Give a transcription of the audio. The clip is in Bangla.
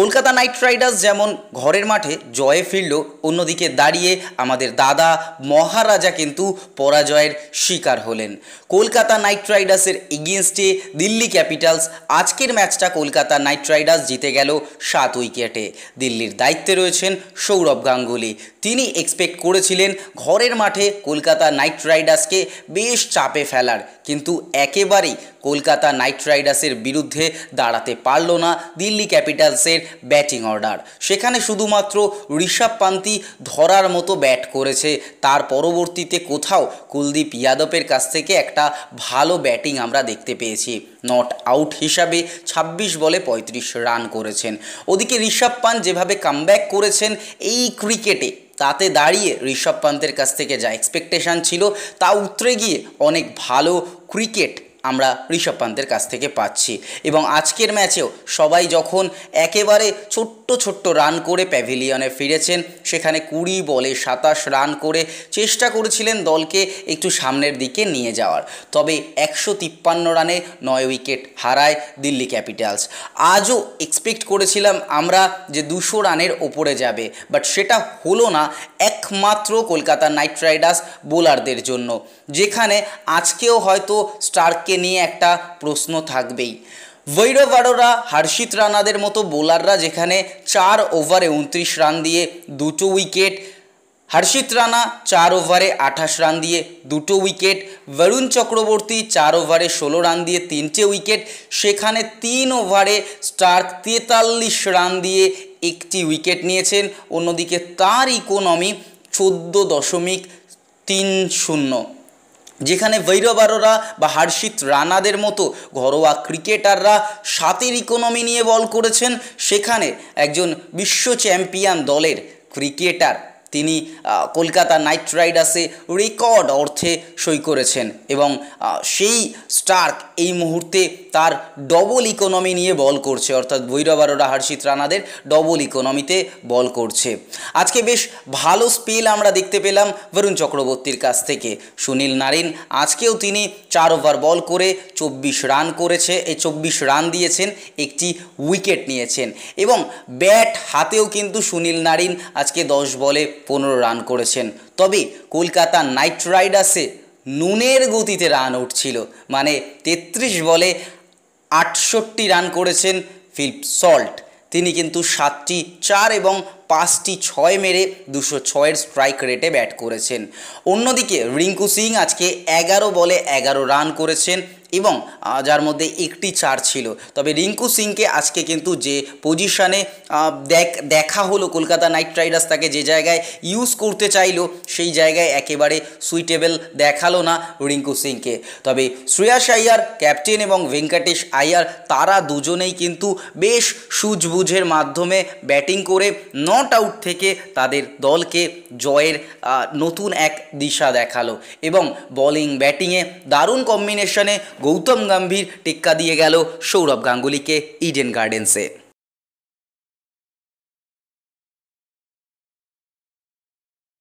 কলকাতা নাইট রাইডার্স যেমন ঘরের মাঠে জয়ে ফিরল অন্যদিকে দাঁড়িয়ে আমাদের দাদা মহারাজা কিন্তু পরাজয়ের শিকার হলেন কলকাতা নাইট রাইডার্সের এগেনস্টে দিল্লি ক্যাপিটালস আজকের ম্যাচটা কলকাতা নাইট রাইডার্স জিতে গেল সাত উইকেটে দিল্লির দায়িত্বে রয়েছেন সৌরভ গাঙ্গুলি তিনি এক্সপেক্ট করেছিলেন ঘরের মাঠে কলকাতা নাইট রাইডার্সকে বেশ চাপে ফেলার কিন্তু একেবারেই কলকাতা নাইট রাইডার্সের বিরুদ্ধে দাঁড়াতে পারল না দিল্লি ক্যাপিটালসের ব্যাটিং অর্ডার সেখানে শুধুমাত্র ঋষভ পান্তি ধরার মতো ব্যাট করেছে তার পরবর্তীতে কোথাও কুলদীপ ইয়াদবের কাছ থেকে একটা ভালো ব্যাটিং আমরা দেখতে পেয়েছি নট আউট হিসাবে ২৬ বলে ৩৫ রান করেছেন ওদিকে ঋষভ পান্ত যেভাবে কামব্যাক করেছেন এই ক্রিকেটে তাতে দাঁড়িয়ে ঋষভ পান্তের কাছ থেকে যা এক্সপেকটেশান ছিল তা উতরে গিয়ে অনেক ভালো ক্রিকেট আমরা ঋষভ পান্তের কাছ থেকে পাচ্ছি এবং আজকের ম্যাচেও সবাই যখন একেবারে ছোট্ট ছোট্ট রান করে প্যাভিলিয়নে ফিরেছেন সেখানে কুড়ি বলে সাতাশ রান করে চেষ্টা করেছিলেন দলকে একটু সামনের দিকে নিয়ে যাওয়ার তবে একশো তিপ্পান্ন রানে নয় উইকেট হারায় দিল্লি ক্যাপিটালস আজও এক্সপেক্ট করেছিলাম আমরা যে দুশো রানের ওপরে যাবে বাট সেটা হলো না একমাত্র কলকাতা নাইট রাইডার্স বোলারদের জন্য যেখানে আজকেও হয়তো স্টার্ককে নিয়ে একটা প্রশ্ন থাকবেই ভৈরব আরোরা হর্ষিত রানাদের মতো বোলাররা যেখানে চার ওভারে উনত্রিশ রান দিয়ে দুটো উইকেট হর্ষিত রানা চার ওভারে আঠাশ রান দিয়ে দুটো উইকেট বরুণ চক্রবর্তী চার ওভারে ষোলো রান দিয়ে তিনটে উইকেট সেখানে তিন ওভারে স্টার্ক তেতাল্লিশ রান দিয়ে একটি উইকেট নিয়েছেন অন্যদিকে তার ইকোনমি চোদ্দো দশমিক তিন শূন্য যেখানে ভৈরব আরোরা বা হার্ষিত রানাদের মতো ঘরোয়া ক্রিকেটাররা সাতের ইকোনমি নিয়ে বল করেছেন সেখানে একজন বিশ্ব চ্যাম্পিয়ন দলের ক্রিকেটার তিনি কলকাতা নাইট রাইডার্সে রেকর্ড অর্থে সই করেছেন এবং সেই স্টার্ক এই মুহূর্তে তার ডবল ইকোনমি নিয়ে বল করছে অর্থাৎ ভৈরব আরোরা হর্ষিত রানাদের ডবল ইকোনমিতে বল করছে আজকে বেশ ভালো স্পেল আমরা দেখতে পেলাম বরুণ চক্রবর্তীর কাছ থেকে সুনীল নারিন আজকেও তিনি চার ওভার বল করে চব্বিশ রান করেছে এই চব্বিশ রান দিয়েছেন একটি উইকেট নিয়েছেন এবং ব্যাট হাতেও কিন্তু সুনীল নারিন আজকে দশ বলে পনেরো রান করেছেন তবে কলকাতা নাইট রাইডার্সে নুনের গতিতে রান উঠছিল মানে ৩৩ বলে আটষট্টি রান করেছেন ফিলিপ সল্ট তিনি কিন্তু সাতটি চার এবং পাঁচটি ছয় মেরে দুশো ছয়ের স্ট্রাইক রেটে ব্যাট করেছেন অন্যদিকে রিঙ্কু সিং আজকে এগারো বলে এগারো রান করেছেন এবং যার মধ্যে একটি চার ছিল তবে রিঙ্কু সিংকে আজকে কিন্তু যে পজিশানে দেখ দেখা হলো কলকাতা নাইট রাইডার্স তাকে যে জায়গায় ইউজ করতে চাইল সেই জায়গায় একেবারে সুইটেবল দেখালো না রিঙ্কু সিংকে তবে শ্রেয়াস আইয়ার ক্যাপ্টেন এবং ভেঙ্কটেশ আইয়ার তারা দুজনেই কিন্তু বেশ সুজবুঝের মাধ্যমে ব্যাটিং করে ন নট আউট থেকে তাদের দলকে জয়ের নতুন এক দিশা দেখালো এবং বলিং ব্যাটিংয়ে দারুণ কম্বিনেশনে গৌতম গম্ভীর টেক্কা দিয়ে গেল সৌরভ গাঙ্গুলিকে ইডেন গার্ডেন্সে